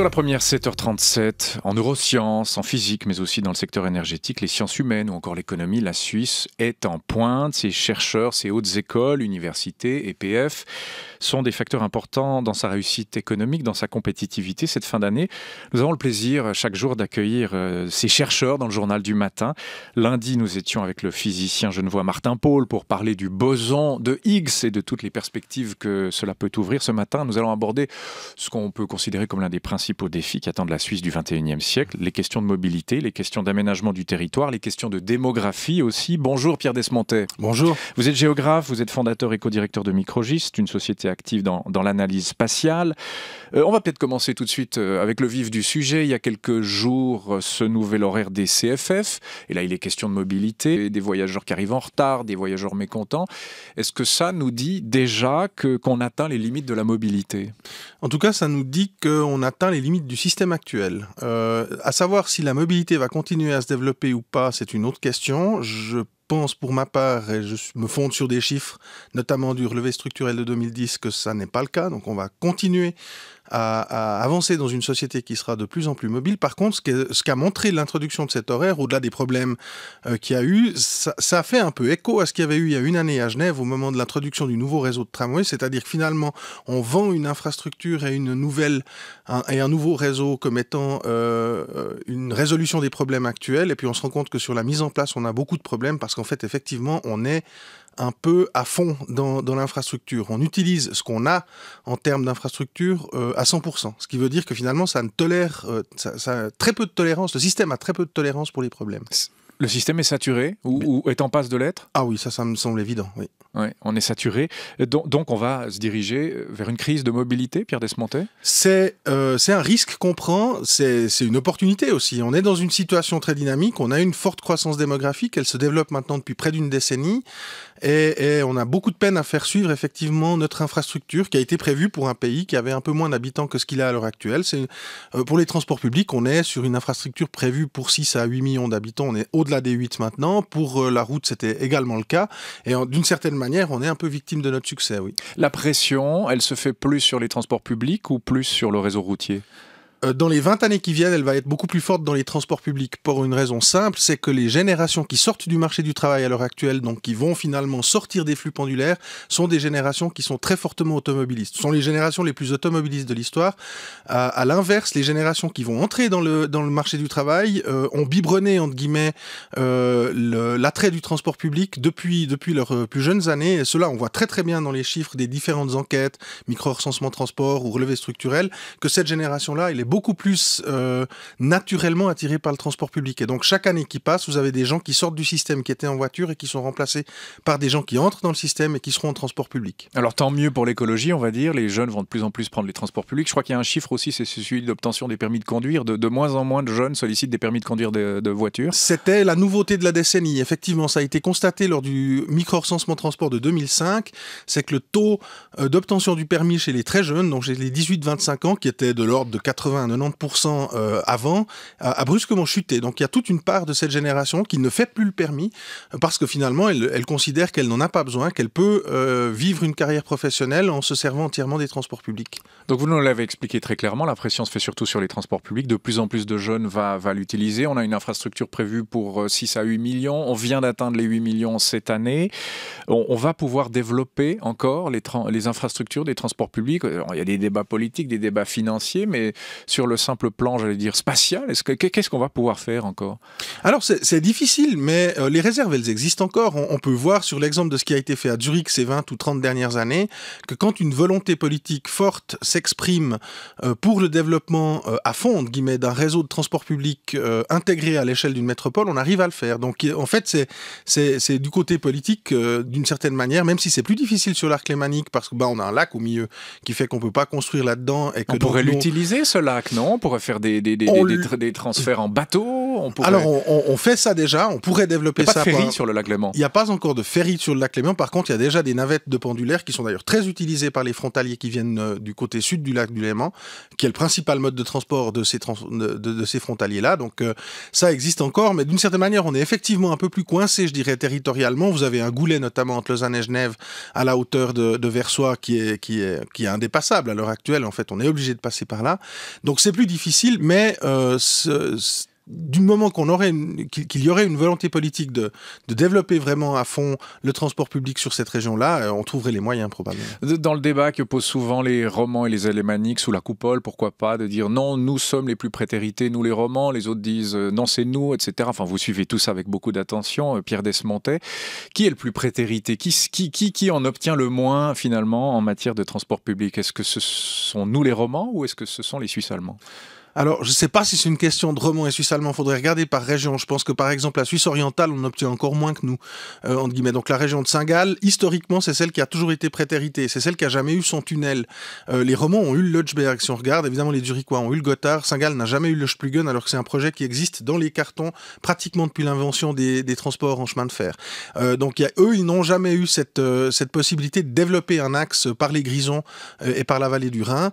Sur la première, 7h37, en neurosciences, en physique, mais aussi dans le secteur énergétique, les sciences humaines ou encore l'économie, la Suisse est en pointe. Ses chercheurs, ses hautes écoles, universités, EPF sont des facteurs importants dans sa réussite économique, dans sa compétitivité. Cette fin d'année, nous avons le plaisir chaque jour d'accueillir euh, ces chercheurs dans le journal du matin. Lundi, nous étions avec le physicien genevois Martin Paul pour parler du boson de Higgs et de toutes les perspectives que cela peut ouvrir. Ce matin, nous allons aborder ce qu'on peut considérer comme l'un des principaux aux défis qui attendent la Suisse du 21e siècle, les questions de mobilité, les questions d'aménagement du territoire, les questions de démographie aussi. Bonjour Pierre Desmontet. Bonjour. Vous êtes géographe, vous êtes fondateur et co-directeur de Microgist, une société active dans, l'analyse spatiale. Euh, on va peut-être commencer tout de suite euh, avec le vif du sujet. Il y a quelques jours, euh, ce nouvel horaire des CFF, et là il est question de mobilité, des voyageurs qui arrivent en retard, des voyageurs mécontents. Est-ce que ça nous dit déjà qu'on atteint les limites de la mobilité En tout cas, ça nous dit qu'on atteint les limites du système actuel. Euh, à savoir si la mobilité va continuer à se développer ou pas, c'est une autre question. Je pense pour ma part, et je me fonde sur des chiffres, notamment du relevé structurel de 2010, que ça n'est pas le cas. Donc on va continuer à, avancer dans une société qui sera de plus en plus mobile. Par contre, ce qu'a montré l'introduction de cet horaire, au-delà des problèmes euh, qu'il y a eu, ça, ça, fait un peu écho à ce qu'il y avait eu il y a une année à Genève au moment de l'introduction du nouveau réseau de tramway, c'est-à-dire que finalement, on vend une infrastructure et, une nouvelle, un, et un nouveau réseau comme étant euh, euh, une résolution des problèmes actuels, et puis on se rend compte que sur la mise en place, on a beaucoup de problèmes parce qu'en fait, effectivement, on est un peu à fond dans, l'infrastructure. On utilise ce qu'on a en termes d'infrastructure euh, à 100%, ce qui veut dire que finalement, ça ne tolère, euh, très peu de tolérance, le système a très peu de tolérance pour les problèmes. Le système est saturé ou, ou est en passe de l'être Ah oui, ça, ça me semble évident, oui on est saturé. Euh, donc, on va se diriger euh, vers une crise de mobilité, Pierre Desmontet euh, C'est un risque qu'on prend, c'est une opportunité aussi. On est dans une situation très dynamique, on a une forte croissance démographique, elle se développe maintenant depuis près d'une décennie, et, on a beaucoup de peine à faire suivre effectivement notre infrastructure qui a été prévue pour un pays qui avait un peu moins d'habitants que ce qu'il a à l'heure actuelle. pour les transports publics, on est sur une infrastructure prévue pour 6 à 8 millions d'habitants, on est au-delà des 8 maintenant. Pour la route, c'était également le cas. Et d'une certaine manière, on est un peu victime de notre succès, oui. La pression, elle se fait plus sur les transports publics ou plus sur le réseau routier euh, dans les 20 années qui viennent, elle va être beaucoup plus forte dans les transports publics pour une raison simple, c'est que les générations qui sortent du marché du travail à l'heure actuelle, donc qui vont finalement sortir des flux pendulaires, sont des générations qui sont très fortement automobilistes. Ce sont les générations les plus automobilistes de l'histoire. À, l'inverse, les générations qui vont entrer dans le, dans le marché du travail euh, ont biberonné, entre guillemets, euh, l'attrait du transport public depuis, depuis leurs plus jeunes années. Et cela, on voit très très bien dans les chiffres des différentes enquêtes, micro-recensement transport ou relevé structurel, que cette génération-là, elle est beaucoup plus euh, naturellement attirés par le transport public. Et donc chaque année qui passe, vous avez des gens qui sortent du système, qui étaient en voiture et qui sont remplacés par des gens qui entrent dans le système et qui seront en transport public. Alors tant mieux pour l'écologie, on va dire. Les jeunes vont de plus en plus prendre les transports publics. Je crois qu'il y a un chiffre aussi, c'est celui d'obtention des permis de conduire. De, de, moins en moins de jeunes sollicitent des permis de conduire de, de voiture. C'était la nouveauté de la décennie. Effectivement, ça a été constaté lors du micro-recensement transport de 2005. C'est que le taux euh, d'obtention du permis chez les très jeunes, donc chez les 18-25 ans, qui était de l'ordre de 80 90 euh, avant, a, brusquement chuté. Donc il y a toute une part de cette génération qui ne fait plus le permis euh, parce que finalement elle, considère qu'elle n'en a pas besoin, qu'elle peut euh, vivre une carrière professionnelle en se servant entièrement des transports publics. Donc vous nous l'avez expliqué très clairement, la pression se fait surtout sur les transports publics. De plus en plus de jeunes va, va l'utiliser. On a une infrastructure prévue pour 6 à 8 millions. On vient d'atteindre les 8 millions cette année. On, va pouvoir développer encore les, les infrastructures des transports publics. Il y a des débats politiques, des débats financiers, mais sur le simple plan, j'allais dire, spatial Qu'est-ce qu'on va pouvoir faire encore Alors, c'est difficile, mais euh, les réserves, elles existent encore. On, peut voir sur l'exemple de ce qui a été fait à Zurich ces 20 ou 30 dernières années, que quand une volonté politique forte s'exprime euh, pour le développement euh, à fond, guillemets, d'un réseau de transport public intégré à l'échelle d'une métropole, on arrive à le faire. Donc, en fait, c'est du côté politique, d'une certaine manière, même si c'est plus difficile sur l'arc lémanique, parce qu'on bah, on a un lac au milieu qui fait qu'on ne peut pas construire là-dedans. On pourrait l'utiliser, ce lac non On pourrait faire des, des, des, des, transferts en bateau Alors, on, fait ça déjà, on pourrait développer ça. Il n'y a pas de ferry sur le lac Léman. Il n'y a pas encore de ferry sur le lac Léman. Par contre, il y a déjà des navettes de pendulaire qui sont d'ailleurs très utilisées par les frontaliers qui viennent euh, du côté sud du lac du Léman, qui est le principal mode de transport de ces, de, ces frontaliers-là. Donc, euh, ça existe encore, mais d'une certaine manière, on est effectivement un peu plus coincé, je dirais, territorialement. Vous avez un goulet, notamment entre Lausanne et Genève, à la hauteur de, de Versoix, qui est, qui, est, qui est indépassable à l'heure actuelle. En fait, on est obligé de passer par là. Donc, donc c'est plus difficile, mais euh, du moment qu'on aurait qu'il y aurait une volonté politique de, développer vraiment à fond le transport public sur cette région-là, euh, on trouverait les moyens probablement. Dans le débat que posent souvent les romans et les alémaniques sous la coupole, pourquoi pas de dire non, nous sommes les plus prétérités, nous les romans, les autres disent euh, non, c'est nous, etc. Enfin, vous suivez tout ça avec beaucoup d'attention. Euh, Pierre Desmontet, qui est le plus prétérité qui, qui, qui en obtient le moins finalement en matière de transport public Est-ce que ce sont nous les romans ou est-ce que ce sont les Suisses allemands alors, je ne sais pas si c'est une question de roman et suisse-allemand. Faudrait regarder par région. Je pense que par exemple, la Suisse orientale, on obtient encore moins que nous. Euh, entre guillemets. Donc, la région de Saint-Gall, historiquement, c'est celle qui a toujours été prétéritée. C'est celle qui n'a jamais eu son tunnel. Euh, les romans ont eu le Lötschberg. Si on regarde, évidemment, les Zurichois ont eu le Gotthard. Saint-Gall n'a jamais eu le Splügen, alors que c'est un projet qui existe dans les cartons pratiquement depuis l'invention des, transports en chemin de fer. Euh, donc, eux, ils n'ont jamais eu cette, cette possibilité de développer un axe par les Grisons et par la vallée du Rhin.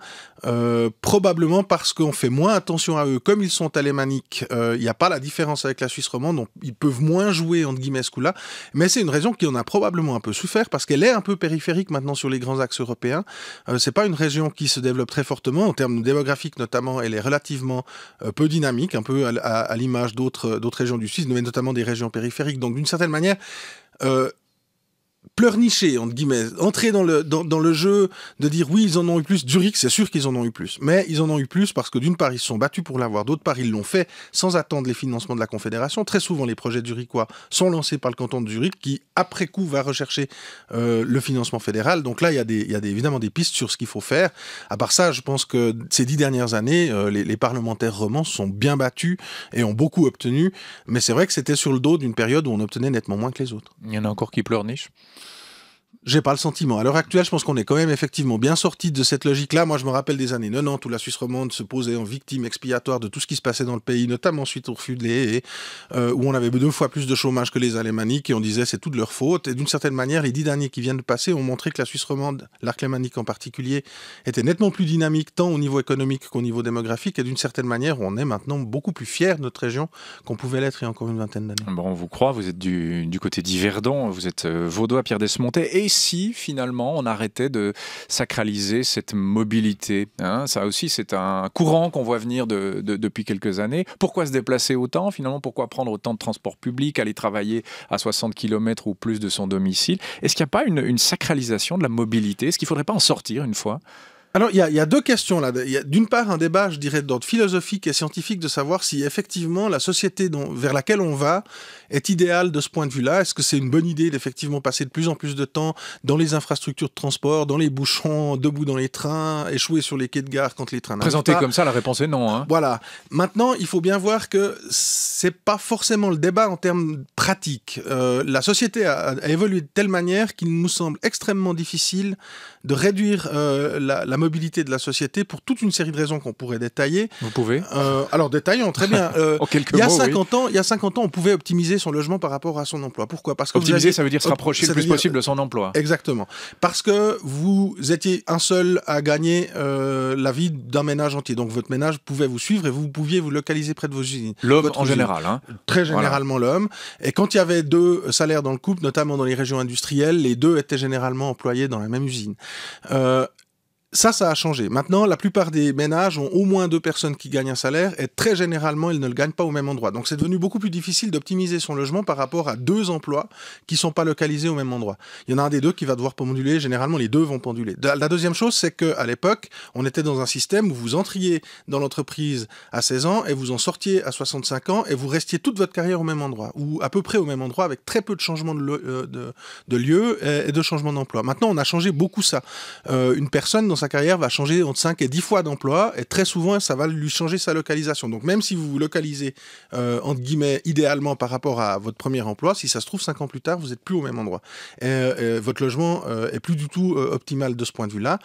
probablement parce qu'on fait moins attention à eux. Comme ils sont alémaniques, euh, il n'y a pas la différence avec la Suisse romande, donc ils peuvent moins jouer entre guillemets ce coup-là. Mais c'est une région qui en a probablement un peu souffert parce qu'elle est un peu périphérique maintenant sur les grands axes européens. Ce euh, c'est pas une région qui se développe très fortement en termes démographiques notamment. Elle est relativement euh, peu dynamique, un peu à, l'image d'autres d'autres régions du Suisse, mais notamment des régions périphériques. Donc d'une certaine manière pleurnicher, entre guillemets, entrer dans le, dans, le jeu de dire oui, ils en ont eu plus. Zurich, c'est sûr qu'ils en ont eu plus. Mais ils en ont eu plus parce que d'une part, ils se sont battus pour l'avoir, d'autre part, ils l'ont fait sans attendre les financements de la Confédération. Très souvent, les projets zurichois sont lancés par le canton de Zurich qui, après coup, va rechercher euh, le financement fédéral. Donc là, il y a, des, il y a évidemment des pistes sur ce qu'il faut faire. À part ça, je pense que ces dix dernières années, euh, les, parlementaires romans sont bien battus et ont beaucoup obtenu. Mais c'est vrai que c'était sur le dos d'une période où on obtenait nettement moins que les autres. Il y en a encore qui pleurnichent. J'ai pas le sentiment. À l'heure actuelle, je pense qu'on est quand même effectivement bien sorti de cette logique-là. Moi, je me rappelle des années 90 où la Suisse romande se posait en victime expiatoire de tout ce qui se passait dans le pays, notamment suite au refus de et, euh, où on avait deux fois plus de chômage que les Alémaniques et on disait c'est toute leur faute. Et d'une certaine manière, les dix derniers qui viennent de passer ont montré que la Suisse romande, l'arc lémanique en particulier, était nettement plus dynamique tant au niveau économique qu'au niveau démographique. Et d'une certaine manière, on est maintenant beaucoup plus fier de notre région qu'on pouvait l'être il y a encore une vingtaine d'années. Bon, on vous croit, vous êtes du, côté d'Yverdon, vous êtes euh, vaudois, Pierre Desmontet. et si finalement on arrêtait de sacraliser cette mobilité hein. Ça aussi, c'est un courant qu'on voit venir depuis quelques années. Pourquoi se déplacer autant Finalement, pourquoi prendre autant de transports publics, aller travailler à 60 km ou plus de son domicile Est-ce qu'il n'y a pas une, une sacralisation de la mobilité Est-ce qu'il ne faudrait pas en sortir une fois alors, il y, a deux questions là. d'une part un débat, je dirais, d'ordre philosophique et scientifique de savoir si effectivement la société dont, vers laquelle on va est idéale de ce point de vue-là. Est-ce que c'est une bonne idée d'effectivement passer de plus en plus de temps dans les infrastructures de transport, dans les bouchons, debout dans les trains, échouer sur les quais de gare quand les trains Présenté comme ça, la réponse est non. Hein. Voilà. Maintenant, il faut bien voir que c'est pas forcément le débat en termes pratiques. Euh, la société a, évolué de telle manière qu'il nous semble extrêmement difficile de réduire euh, la mobilité de la société pour toute une série de raisons qu'on pourrait détailler. Vous pouvez euh, Alors détaillons, très bien. Euh, il y a 50 ans, il y a 50 ans, on pouvait optimiser son logement par rapport à son emploi. Pourquoi Parce que optimiser, ça veut dire se rapprocher le plus possible de son emploi. Exactement. Parce que vous étiez un seul à gagner euh, la vie d'un ménage entier. Donc votre ménage pouvait vous suivre et vous pouviez vous localiser près de vos usines. L'homme en général. Hein. Très généralement l'homme. Et quand il y avait deux salaires dans le couple, notamment dans les régions industrielles, les deux étaient généralement employés dans la même usine. Euh, ça, ça a changé. Maintenant, la plupart des ménages ont au moins deux personnes qui gagnent un salaire et très généralement, ils ne le gagnent pas au même endroit. Donc, c'est devenu beaucoup plus difficile d'optimiser son logement par rapport à deux emplois qui ne sont pas localisés au même endroit. Il y en a un des deux qui va devoir penduler. Généralement, les deux vont penduler. La deuxième chose, c'est qu'à l'époque, on était dans un système où vous entriez dans l'entreprise à 16 ans et vous en sortiez à 65 ans et vous restiez toute votre carrière au même endroit ou à peu près au même endroit avec très peu de changements de, euh, lieu, et de changements d'emploi. Maintenant, on a changé beaucoup ça. Euh, une personne dans sa carrière va changer entre 5 et 10 fois d'emploi, et très souvent, ça va lui changer sa localisation. Donc même si vous vous localisez, euh, entre guillemets, idéalement par rapport à votre premier emploi, si ça se trouve, 5 ans plus tard, vous n'êtes plus au même endroit. Et, votre logement euh, est plus du tout euh, optimal de ce point de vue-là.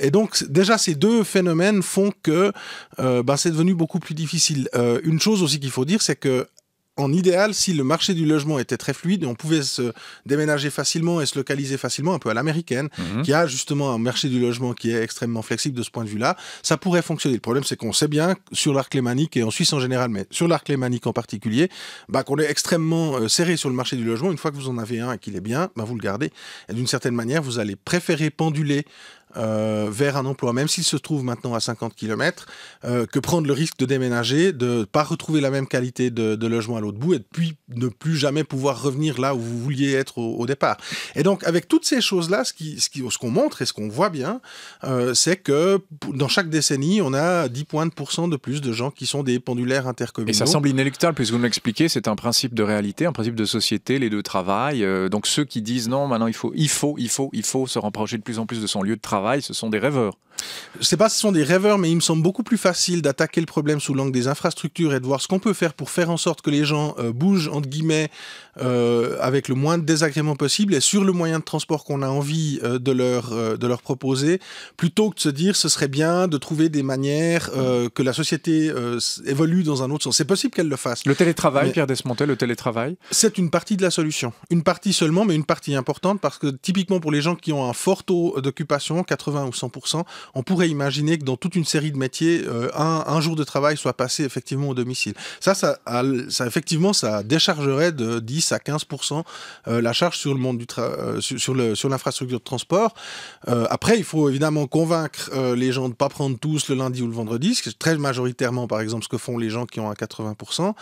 et donc déjà, ces deux phénomènes font que ben, c'est devenu beaucoup plus difficile. une chose aussi qu'il faut dire, c'est que en idéal, si le marché du logement était très fluide, on pouvait se déménager facilement et se localiser facilement, un peu à l'américaine, mhm. qui a justement un marché du logement qui est extrêmement flexible de ce point de vue-là, ça pourrait fonctionner. Le problème, c'est qu'on sait bien, sur l'arc lémanique et en Suisse en général, mais sur l'arc lémanique en particulier, bah, qu'on est extrêmement euh, serré sur le marché du logement. Une fois que vous en avez un et qu'il est bien, bah, vous le gardez. Et d'une certaine manière, vous allez préférer penduler euh, vers un emploi, même s'il se trouve maintenant à 50 km, euh, que prendre le risque de déménager, de ne pas retrouver la même qualité de, logement à l'autre bout et puis ne plus jamais pouvoir revenir là où vous vouliez être au, départ. Et donc, avec toutes ces choses-là, ce qu'on qui, ce montre et ce qu'on voit bien, euh, c'est que dans chaque décennie, on a 10 points de pourcent de plus de gens qui sont des pendulaires intercommunaux. Et ça semble inéluctable, puisque vous m'expliquez, l'expliquez, c'est un principe de réalité, un principe de société, les deux travaillent. donc, ceux qui disent non, maintenant il faut, il faut, il faut, il faut se rapprocher de plus en plus de son lieu de travail, ce sont des rêveurs. Je sais pas si ce sont des rêveurs, mais il me semble beaucoup plus facile d'attaquer le problème sous l'angle des infrastructures et de voir ce qu'on peut faire pour faire en sorte que les gens euh, bougent, entre guillemets, euh, avec le moins de désagréments possible et sur le moyen de transport qu'on a envie euh, de, leur, de leur proposer, plutôt que de se dire ce serait bien de trouver des manières que la société évolue dans un autre sens. C'est possible qu'elle le fasse. Le télétravail, Pierre Desmontel, le télétravail C'est une partie de la solution. Une partie seulement, mais une partie importante parce que typiquement pour les gens qui ont un fort taux d'occupation, 80 ou 100%, on pourrait imaginer que dans toute une série de métiers, euh, un, jour de travail soit passé effectivement au domicile. Ça, ça, effectivement, ça déchargerait de 10 à 15% euh, la charge sur le monde du euh, sur, sur l'infrastructure de transport. après, il faut évidemment convaincre les gens de ne pas prendre tous le lundi ou le vendredi, ce qui est très majoritairement, par exemple, ce que font les gens qui ont à 80%.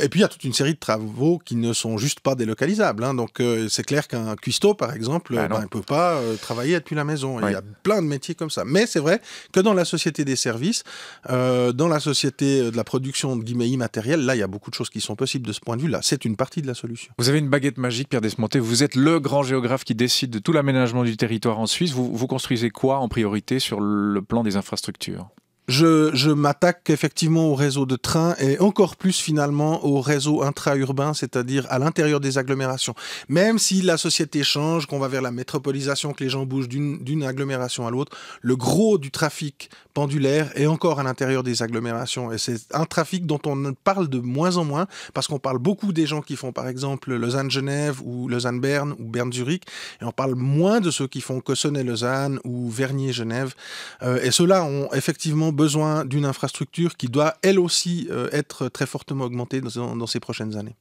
et puis, il y a toute une série de travaux qui ne sont juste pas délocalisables. Hein. donc, c'est clair qu'un cuistot, par exemple, bah ne ben, peut pas travailler depuis la maison. Il y a plein de métiers comme ça. Mais c'est vrai que dans la société des services, euh, dans la société euh, de la production de guillemets immatérielle, là, il y a beaucoup de choses qui sont possibles de ce point de vue-là. C'est une partie de la solution. Vous avez une baguette magique, Pierre Desmonté. Vous êtes le grand géographe qui décide de tout l'aménagement du territoire en Suisse. vous construisez quoi en priorité sur le plan des infrastructures je, m'attaque effectivement au réseau de trains et encore plus finalement au réseau intra-urbain, c'est-à-dire à, l'intérieur des agglomérations. Même si la société change, qu'on va vers la métropolisation, que les gens bougent d'une agglomération à l'autre, le gros du trafic pendulaire est encore à l'intérieur des agglomérations. Et c'est un trafic dont on parle de moins en moins parce qu'on parle beaucoup des gens qui font par exemple Lausanne-Genève ou Lausanne-Berne ou Berne-Zurich et on parle moins de ceux qui font Cossonay-Lausanne ou Vernier-Genève. Euh, et ceux-là ont effectivement besoin d'une infrastructure qui doit, elle aussi, euh, être très fortement augmentée dans ces prochaines années.